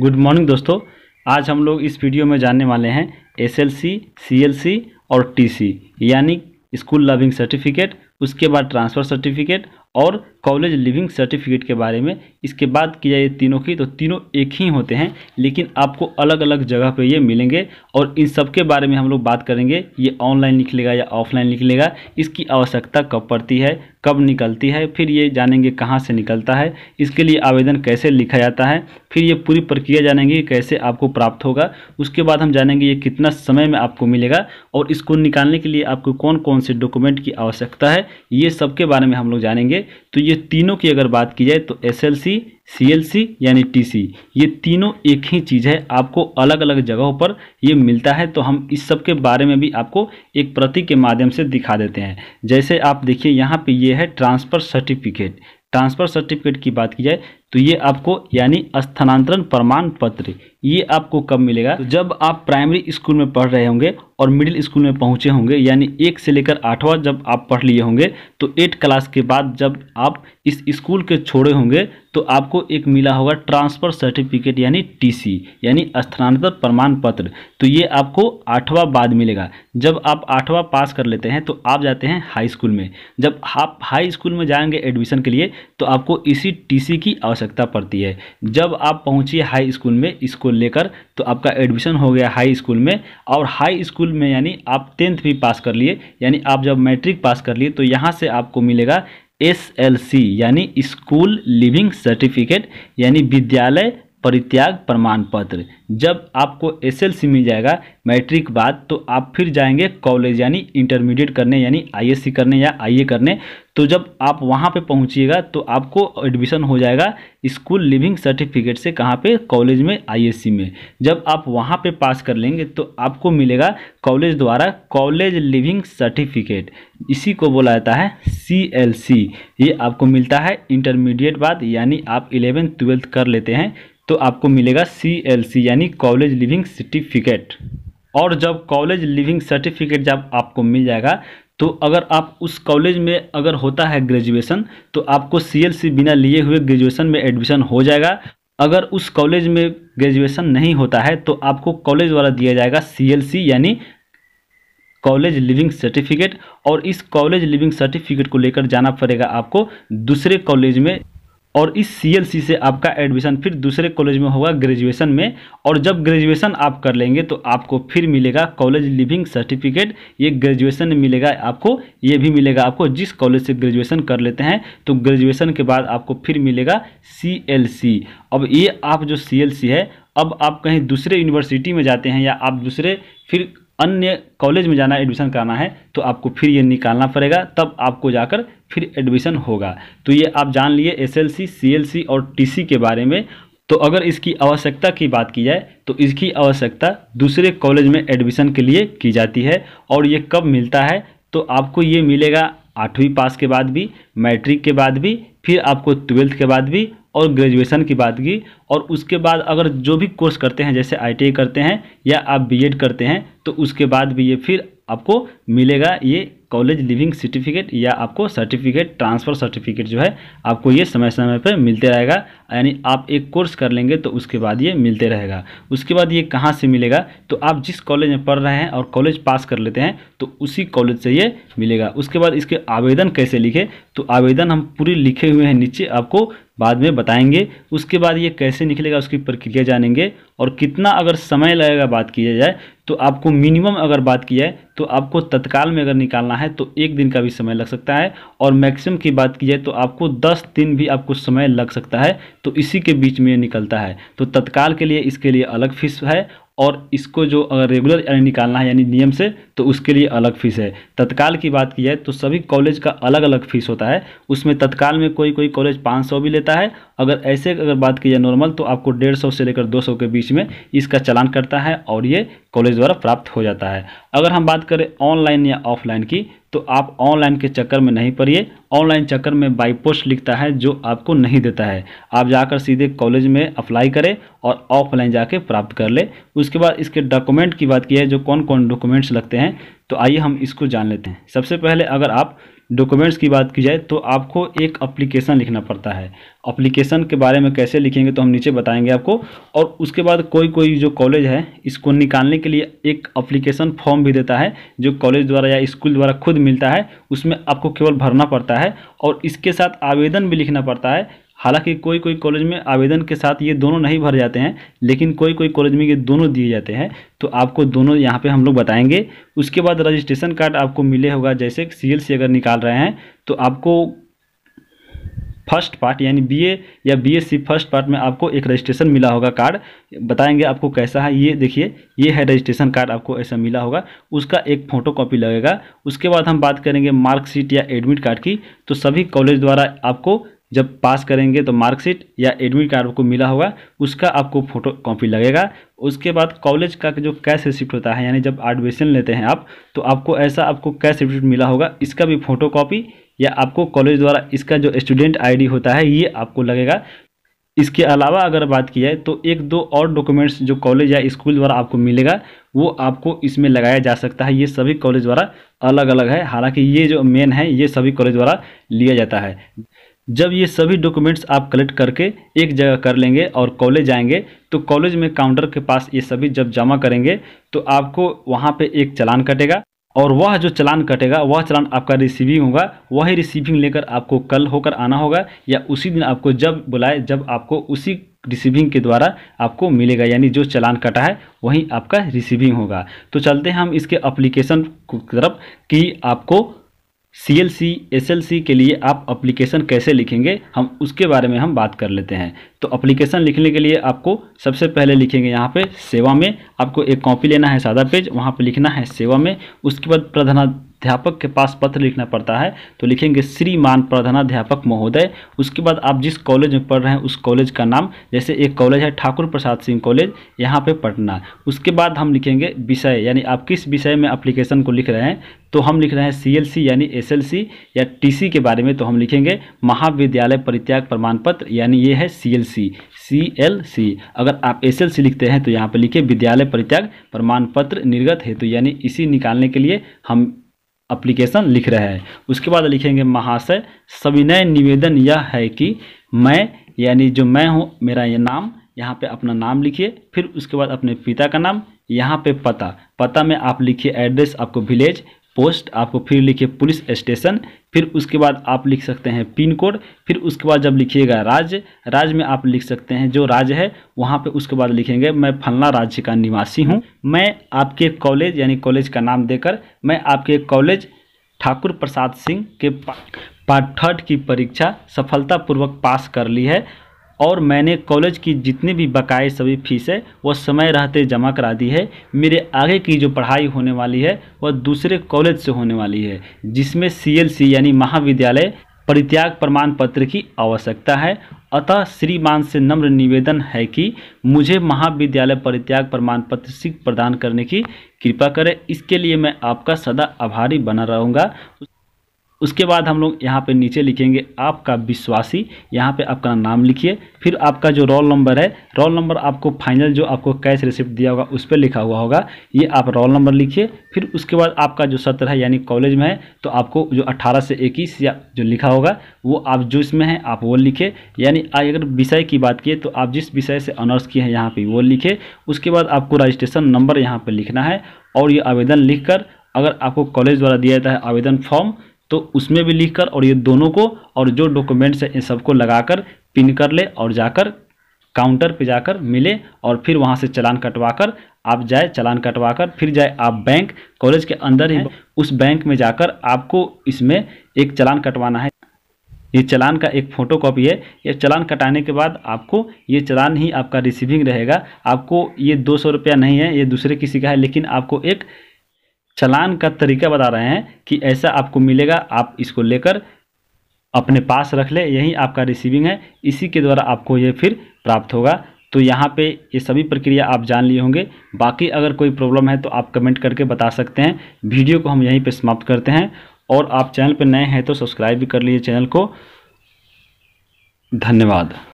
good morning दोस्तों आज हम लोग इस वीडियो में जानने वाले हैं एसएलसी, सीएलसी और टीसी यानी स्कूल लविंग सर्टिफिकेट उसके बाद ट्रांसफ़र सर्टिफिकेट और कॉलेज लिविंग सर्टिफिकेट के बारे में इसके बाद की जाए तीनों की तो तीनों एक ही होते हैं लेकिन आपको अलग अलग जगह पे ये मिलेंगे और इन सब के बारे में हम लोग बात करेंगे ये ऑनलाइन निकलेगा या ऑफलाइन निकलेगा इसकी आवश्यकता कब पड़ती है कब निकलती है फिर ये जानेंगे कहाँ से निकलता है इसके लिए आवेदन कैसे लिखा जाता है फिर ये पूरी प्रक्रिया जानेंगे कैसे आपको प्राप्त होगा उसके बाद हम जानेंगे ये कितना समय में आपको मिलेगा और इसको निकालने के लिए आपको कौन कौन से डॉक्यूमेंट की आवश्यकता है ये सब के बारे में हम लोग जानेंगे तो ये तीनों की अगर बात की जाए तो S L C C L C यानी टी सी ये तीनों एक ही चीज़ है आपको अलग अलग जगहों पर ये मिलता है तो हम इस सब के बारे में भी आपको एक प्रति के माध्यम से दिखा देते हैं जैसे आप देखिए यहाँ पे ये है ट्रांसफ़र सर्टिफिकेट ट्रांसफ़र सर्टिफिकेट की बात की जाए तो ये आपको यानी स्थानांतरण प्रमाण पत्र ये आपको कब मिलेगा तो जब आप प्राइमरी स्कूल में पढ़ रहे होंगे और मिडिल स्कूल में पहुंचे होंगे यानी एक से लेकर आठवां जब आप पढ़ लिए होंगे तो एट क्लास के बाद जब आप इस स्कूल के छोड़े होंगे तो आपको एक मिला होगा ट्रांसफ़र सर्टिफिकेट यानी टीसी यानी स्थानांतरण प्रमाण पत्र तो ये आपको आठवां बाद मिलेगा जब आप आठवां पास कर लेते हैं तो आप जाते हैं हाई स्कूल में जब आप हाई स्कूल में जाएंगे एडमिशन के लिए तो आपको इसी टी की आवश्यकता आवश्यकता पड़ती है जब आप पहुंचिए हाई स्कूल में इसको लेकर तो आपका एडमिशन हो गया हाई स्कूल में और हाई स्कूल में यानी आप टेंथ भी पास कर लिए यानी आप जब मैट्रिक पास कर लिए तो यहाँ से आपको मिलेगा एस एल सी यानी स्कूल लिविंग सर्टिफिकेट यानी विद्यालय परित्याग प्रमाण पत्र जब आपको एसएलसी मिल जाएगा मैट्रिक बाद तो आप फिर जाएंगे कॉलेज यानी इंटरमीडिएट करने यानी आईएससी करने या आईए करने तो जब आप वहाँ पे पहुँचिएगा तो आपको एडमिशन हो जाएगा स्कूल लिविंग सर्टिफिकेट से कहाँ पे कॉलेज में आईएससी में जब आप वहाँ पे पास कर लेंगे तो आपको मिलेगा कॉलेज द्वारा कॉलेज लिविंग सर्टिफिकेट इसी को बोला जाता है सी ये आपको मिलता है इंटरमीडिएट बाद यानी आप इलेवेंथ ट्वेल्थ कर लेते हैं तो आपको मिलेगा सी एल सी यानी कॉलेज लिविंग सर्टिफिकेट और जब कॉलेज लिविंग सर्टिफिकेट जब आपको मिल जाएगा तो अगर आप उस कॉलेज में अगर होता है ग्रेजुएशन तो आपको सी बिना लिए हुए ग्रेजुएशन में एडमिशन हो जाएगा अगर उस कॉलेज में ग्रेजुएशन नहीं होता है तो आपको कॉलेज द्वारा दिया जाएगा सी यानी कॉलेज लिविंग सर्टिफिकेट और इस कॉलेज लिविंग सर्टिफिकेट को लेकर जाना पड़ेगा आपको दूसरे कॉलेज में और इस सी से आपका एडमिशन फिर दूसरे कॉलेज में होगा ग्रेजुएशन में और जब ग्रेजुएशन आप कर लेंगे तो आपको फिर मिलेगा कॉलेज लिविंग सर्टिफिकेट ये ग्रेजुएशन में मिलेगा आपको ये भी मिलेगा आपको जिस कॉलेज से ग्रेजुएशन कर लेते हैं तो ग्रेजुएशन के बाद आपको फिर मिलेगा सी अब ये आप जो सी है अब आप कहीं दूसरे यूनिवर्सिटी में जाते हैं या आप दूसरे फिर अन्य कॉलेज में जाना एडमिशन कराना है तो आपको फिर ये निकालना पड़ेगा तब आपको जाकर फिर एडमिशन होगा तो ये आप जान लिए एसएलसी सीएलसी और टीसी के बारे में तो अगर इसकी आवश्यकता की बात की जाए तो इसकी आवश्यकता दूसरे कॉलेज में एडमिशन के लिए की जाती है और ये कब मिलता है तो आपको ये मिलेगा आठवीं पास के बाद भी मैट्रिक के बाद भी फिर आपको ट्वेल्थ के बाद भी और ग्रेजुएशन की बात की और उसके बाद अगर जो भी कोर्स करते हैं जैसे आई करते हैं या आप बी करते हैं तो उसके बाद भी ये फिर आपको मिलेगा ये कॉलेज लिविंग सर्टिफिकेट या आपको सर्टिफिकेट ट्रांसफ़र सर्टिफिकेट जो है आपको ये समय समय पर मिलते रहेगा यानी आप एक कोर्स कर लेंगे तो उसके बाद ये मिलते रहेगा उसके बाद ये कहाँ से मिलेगा तो आप जिस कॉलेज में पढ़ रहे हैं और कॉलेज पास कर लेते हैं तो उसी कॉलेज से ये मिलेगा उसके बाद इसके आवेदन कैसे लिखे तो आवेदन हम पूरे लिखे हुए हैं नीचे आपको बाद में बताएंगे उसके बाद ये कैसे निकलेगा उसकी प्रक्रिया जानेंगे और कितना अगर समय लगेगा बात की जाए तो आपको मिनिमम अगर बात की जाए तो आपको तत्काल में अगर निकालना है तो एक दिन का भी समय लग सकता है और मैक्सिमम की बात की जाए तो आपको दस दिन भी आपको समय लग सकता है तो इसी के बीच में निकलता है तो तत्काल के लिए इसके लिए अलग फीस है और इसको जो अगर रेगुलर यानी निकालना है यानी नियम से तो उसके लिए अलग फ़ीस है तत्काल की बात की जाए तो सभी कॉलेज का अलग अलग फ़ीस होता है उसमें तत्काल में कोई कोई कॉलेज पाँच सौ भी लेता है अगर ऐसे अगर बात की जाए नॉर्मल तो आपको डेढ़ सौ से लेकर दो सौ के बीच में इसका चलान करता है और ये कॉलेज द्वारा प्राप्त हो जाता है अगर हम बात करें ऑनलाइन या ऑफलाइन की तो आप ऑनलाइन के चक्कर में नहीं पड़िए ऑनलाइन चक्कर में बाई पोस्ट लिखता है जो आपको नहीं देता है आप जाकर सीधे कॉलेज में अप्लाई करें और ऑफलाइन जाके प्राप्त कर ले उसके बाद इसके डॉक्यूमेंट की बात की है जो कौन कौन डॉक्यूमेंट्स लगते हैं तो आइए हम इसको जान लेते हैं सबसे पहले अगर आप डॉक्यूमेंट्स की बात की जाए तो आपको एक अप्लीकेशन लिखना पड़ता है अप्लीकेशन के बारे में कैसे लिखेंगे तो हम नीचे बताएंगे आपको और उसके बाद कोई कोई जो कॉलेज है इसको निकालने के लिए एक अप्लीकेशन फॉर्म भी देता है जो कॉलेज द्वारा या स्कूल द्वारा खुद मिलता है उसमें आपको केवल भरना पड़ता है और इसके साथ आवेदन भी लिखना पड़ता है हालांकि कोई कोई कॉलेज में आवेदन के साथ ये दोनों नहीं भर जाते हैं लेकिन कोई कोई कॉलेज में ये दोनों दिए जाते हैं तो आपको दोनों यहाँ पे हम लोग बताएंगे उसके बाद रजिस्ट्रेशन कार्ड आपको मिले होगा जैसे सी से अगर निकाल रहे हैं तो आपको फर्स्ट पार्ट यानी बीए या बीएससी फर्स्ट पार्ट में आपको एक रजिस्ट्रेशन मिला होगा कार्ड बताएंगे आपको कैसा है ये देखिए ये है रजिस्ट्रेशन कार्ड आपको ऐसा मिला होगा उसका एक फोटो कॉपी लगेगा उसके बाद हम बात करेंगे मार्कशीट या एडमिट कार्ड की तो सभी कॉलेज द्वारा आपको जब पास करेंगे तो मार्कशीट या एडमिट कार्ड आपको मिला होगा उसका आपको फोटो कॉपी लगेगा उसके बाद कॉलेज का जो कैश रिसिप्ट होता है यानी जब एडमिशन लेते हैं आप तो आपको ऐसा आपको कैश रिसिप्ट मिला होगा इसका भी फोटो कॉपी या आपको कॉलेज द्वारा इसका जो स्टूडेंट आई होता है ये आपको लगेगा इसके अलावा अगर बात की जाए तो एक दो और डॉक्यूमेंट्स जो कॉलेज या स्कूल द्वारा आपको मिलेगा वो आपको इसमें लगाया जा सकता है ये सभी कॉलेज द्वारा अलग अलग है हालांकि ये जो मेन है ये सभी कॉलेज द्वारा लिया जाता है जब ये सभी डॉक्यूमेंट्स आप कलेक्ट करके एक जगह कर लेंगे और कॉलेज जाएंगे तो कॉलेज में काउंटर के पास ये सभी जब जमा करेंगे तो आपको वहाँ पे एक चलान कटेगा और वह जो चलान कटेगा वह चलान आपका रिसीविंग होगा वही रिसीविंग लेकर आपको कल होकर आना होगा या उसी दिन आपको जब बुलाए जब आपको उसी रिसीविंग के द्वारा आपको मिलेगा यानी जो चलान कटा है वहीं आपका रिसीविंग होगा तो चलते हैं हम इसके अप्लीकेशन की तरफ कि आपको C L C S L C के लिए आप अप्लीकेशन कैसे लिखेंगे हम उसके बारे में हम बात कर लेते हैं तो अप्लीकेशन लिखने के लिए आपको सबसे पहले लिखेंगे यहाँ पे सेवा में आपको एक कॉपी लेना है सादा पेज वहाँ पे लिखना है सेवा में उसके बाद प्रधान अध्यापक के पास पत्र लिखना पड़ता है तो लिखेंगे श्रीमान प्रधानाध्यापक महोदय उसके बाद आप जिस कॉलेज में पढ़ रहे हैं उस कॉलेज का नाम जैसे एक कॉलेज है ठाकुर प्रसाद सिंह कॉलेज यहाँ पे पटना उसके बाद हम लिखेंगे विषय यानी आप किस विषय में अप्लीकेशन को लिख रहे हैं तो हम लिख रहे हैं सी यानी एस या टी के बारे में तो हम लिखेंगे महाविद्यालय परित्याग प्रमाण पत्र यानी ये है सी एल सी सी एल सी अगर आप एस एल सी लिखते हैं तो यहाँ पर लिखिए विद्यालय परित्याग प्रमाण पत्र निर्गत हेतु यानी इसी निकालने के लिए हम अप्लीकेशन लिख रहे हैं उसके बाद लिखेंगे महाशय सविनय निवेदन यह है कि मैं यानी जो मैं हूँ मेरा ये नाम यहाँ पे अपना नाम लिखिए फिर उसके बाद अपने पिता का नाम यहाँ पे पता पता में आप लिखिए एड्रेस आपको विलेज पोस्ट आपको फिर लिखिए पुलिस स्टेशन फिर उसके बाद आप लिख सकते हैं पिन कोड फिर उसके बाद जब लिखिएगा राज्य राज्य में आप लिख सकते हैं जो राज्य है वहाँ पे उसके बाद लिखेंगे मैं फलना राज्य का निवासी हूँ मैं आपके कॉलेज यानी कॉलेज का नाम देकर मैं आपके कॉलेज ठाकुर प्रसाद सिंह के पार्ट थर्ड की परीक्षा सफलतापूर्वक पास कर ली है और मैंने कॉलेज की जितनी भी बकाए सभी फीस है वह समय रहते जमा करा दी है मेरे आगे की जो पढ़ाई होने वाली है वह दूसरे कॉलेज से होने वाली है जिसमें सी यानी महाविद्यालय परित्याग प्रमाण पत्र की आवश्यकता है अतः श्रीमान से नम्र निवेदन है कि मुझे महाविद्यालय परित्याग प्रमाण पत्र सिख प्रदान करने की कृपा करें इसके लिए मैं आपका सदा आभारी बना रहूँगा उसके बाद हम लोग यहाँ पे नीचे लिखेंगे आपका विश्वासी यहाँ पे आपका नाम लिखिए फिर आपका जो रोल नंबर है रोल नंबर आपको फाइनल जो आपको कैश रिसिप्ट दिया होगा उस पर लिखा हुआ होगा ये आप रोल नंबर लिखिए फिर उसके बाद आपका जो सत्र है यानी कॉलेज में है तो आपको जो अट्ठारह से इक्कीस या जो लिखा होगा वो आप जो इसमें है आप वो लिखे यानी अगर विषय की बात किए तो आप जिस विषय से ऑनर्स किए हैं यहाँ पर वो लिखे उसके बाद आपको रजिस्ट्रेशन नंबर यहाँ पर लिखना है और ये आवेदन लिख अगर आपको कॉलेज द्वारा दिया जाता है आवेदन फॉर्म तो उसमें भी लिख कर और ये दोनों को और जो डॉक्यूमेंट्स है इन सबको लगाकर पिन कर ले और जाकर काउंटर पे जाकर मिले और फिर वहाँ से चलान कटवाकर आप जाए चलान कटवाकर फिर जाए आप बैंक कॉलेज के अंदर ही उस बैंक में जाकर आपको इसमें एक चलान कटवाना है ये चलान का एक फ़ोटो कॉपी है ये चलान कटाने के बाद आपको ये चलान ही आपका रिसीविंग रहेगा आपको ये दो सौ रुपया नहीं है ये दूसरे किसी का है लेकिन आपको एक चलान का तरीका बता रहे हैं कि ऐसा आपको मिलेगा आप इसको लेकर अपने पास रख ले यही आपका रिसीविंग है इसी के द्वारा आपको ये फिर प्राप्त होगा तो यहाँ पे ये सभी प्रक्रिया आप जान लिए होंगे बाकी अगर कोई प्रॉब्लम है तो आप कमेंट करके बता सकते हैं वीडियो को हम यहीं पे समाप्त करते हैं और आप चैनल पर नए हैं तो सब्सक्राइब भी कर लीजिए चैनल को धन्यवाद